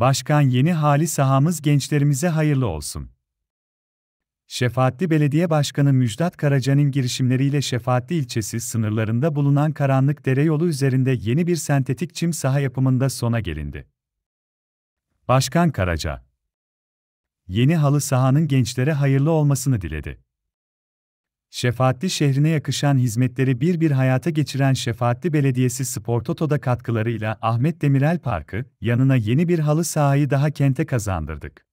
Başkan yeni hali sahamız gençlerimize hayırlı olsun. Şefaatli Belediye Başkanı Müjdat Karaca'nın girişimleriyle Şefaatli ilçesi sınırlarında bulunan Karanlık Dere yolu üzerinde yeni bir sentetik çim saha yapımında sona gelindi. Başkan Karaca, yeni halı sahanın gençlere hayırlı olmasını diledi. Şefaatli şehrine yakışan hizmetleri bir bir hayata geçiren Şefaatli Belediyesi Spor Toto'da katkılarıyla Ahmet Demirel Parkı, yanına yeni bir halı sahayı daha kente kazandırdık.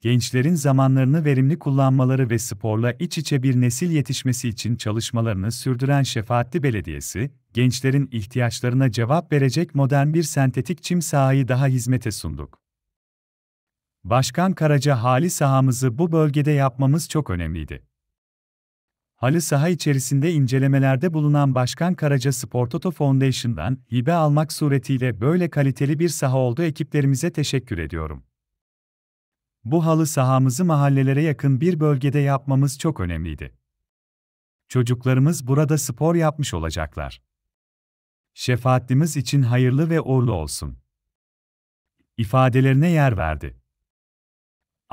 Gençlerin zamanlarını verimli kullanmaları ve sporla iç içe bir nesil yetişmesi için çalışmalarını sürdüren Şefaatli Belediyesi, gençlerin ihtiyaçlarına cevap verecek modern bir sentetik çim sahayı daha hizmete sunduk. Başkan Karaca hali sahamızı bu bölgede yapmamız çok önemliydi halı saha içerisinde incelemelerde bulunan Başkan Karaca Sportoto Foundation'dan hibe almak suretiyle böyle kaliteli bir saha oldu ekiplerimize teşekkür ediyorum. Bu halı sahamızı mahallelere yakın bir bölgede yapmamız çok önemliydi. Çocuklarımız burada spor yapmış olacaklar. Şefaatimiz için hayırlı ve uğurlu olsun. Ifadelerine yer verdi.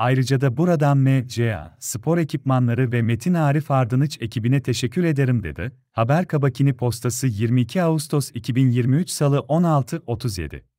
Ayrıca da buradan MCA, spor ekipmanları ve Metin Arif Ardınıç ekibine teşekkür ederim dedi. Haber Kabakini postası 22 Ağustos 2023 Salı 16.37